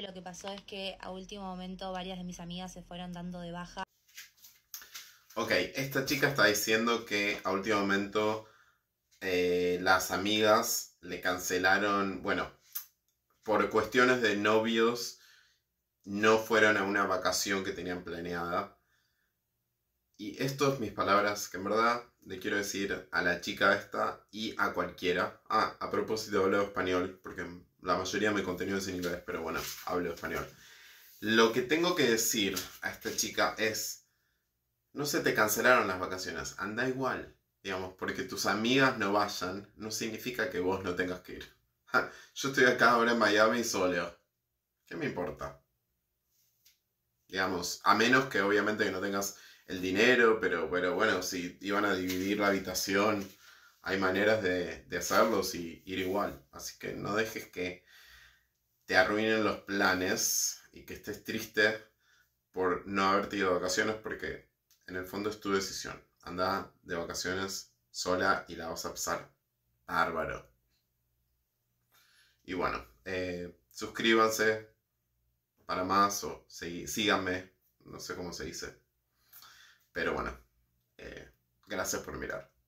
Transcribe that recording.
lo que pasó es que a último momento varias de mis amigas se fueron dando de baja. Ok, esta chica está diciendo que a último momento eh, las amigas le cancelaron, bueno, por cuestiones de novios, no fueron a una vacación que tenían planeada. Y esto es mis palabras que en verdad le quiero decir a la chica esta y a cualquiera. Ah, a propósito hablo español porque la mayoría de mi contenido es en inglés, pero bueno, hablo español. Lo que tengo que decir a esta chica es, no se te cancelaron las vacaciones, anda igual, digamos, porque tus amigas no vayan, no significa que vos no tengas que ir. yo estoy acá ahora en Miami solo, ¿qué me importa? Digamos, a menos que obviamente que no tengas el dinero, pero, pero bueno, si iban a dividir la habitación hay maneras de, hacerlos y ir igual. Así que no dejes que te arruinen los planes y que estés triste por no haberte ido de vacaciones porque en el fondo es tu decisión. Anda de vacaciones sola y la vas a pasar bárbaro. Y bueno, eh, suscríbanse para más o síganme, no sé cómo se dice. Pero bueno, eh, gracias por mirar.